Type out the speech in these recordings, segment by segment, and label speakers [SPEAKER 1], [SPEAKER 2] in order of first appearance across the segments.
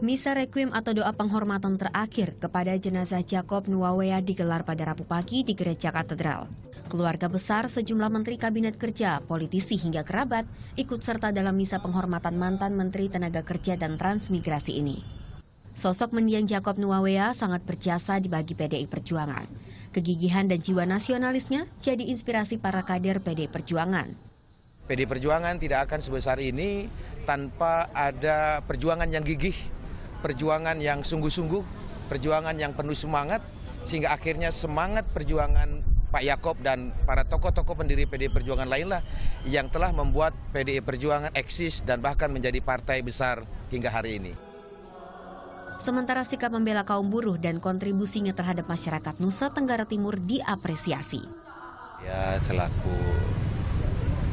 [SPEAKER 1] Misa Requiem atau doa penghormatan terakhir kepada jenazah Jacob Nuawea digelar pada Rabu pagi di Gereja Katedral. Keluarga besar, sejumlah menteri kabinet kerja, politisi hingga kerabat ikut serta dalam misa penghormatan mantan Menteri Tenaga Kerja dan Transmigrasi ini. Sosok mendiang Jacob Nuawea sangat berjasa bagi PDI Perjuangan. Kegigihan dan jiwa nasionalisnya jadi inspirasi para kader PDI Perjuangan.
[SPEAKER 2] Pdi Perjuangan tidak akan sebesar ini tanpa ada perjuangan yang gigih perjuangan yang sungguh-sungguh, perjuangan yang penuh semangat, sehingga akhirnya semangat perjuangan Pak Yakob dan para tokoh-tokoh pendiri PDI Perjuangan lainlah yang telah membuat PDI Perjuangan eksis dan bahkan menjadi partai besar hingga hari ini.
[SPEAKER 1] Sementara sikap membela kaum buruh dan kontribusinya terhadap masyarakat Nusa Tenggara Timur diapresiasi.
[SPEAKER 2] Ya
[SPEAKER 3] selaku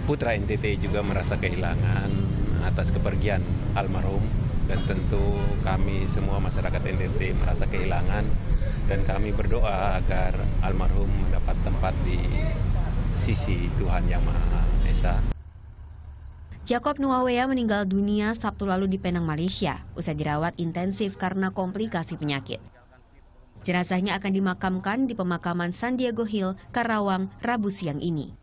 [SPEAKER 3] putra NTT juga merasa kehilangan atas kepergian almarhum dan tentu kami semua masyarakat NTT merasa kehilangan dan kami berdoa agar almarhum mendapat tempat di sisi Tuhan Yang Maha Esa.
[SPEAKER 1] Jacob Nuawea meninggal dunia Sabtu lalu di Penang, Malaysia, usai dirawat intensif karena komplikasi penyakit. Jenazahnya akan dimakamkan di pemakaman San Diego Hill, Karawang, Rabu siang ini.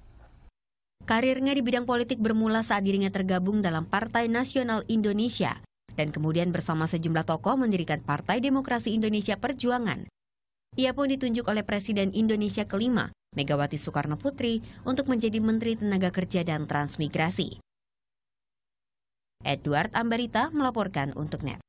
[SPEAKER 1] Karirnya di bidang politik bermula saat dirinya tergabung dalam Partai Nasional Indonesia dan kemudian bersama sejumlah tokoh mendirikan Partai Demokrasi Indonesia Perjuangan. Ia pun ditunjuk oleh Presiden Indonesia kelima, Megawati Soekarno Putri, untuk menjadi Menteri Tenaga Kerja dan Transmigrasi. Edward Ambarita melaporkan untuk NET.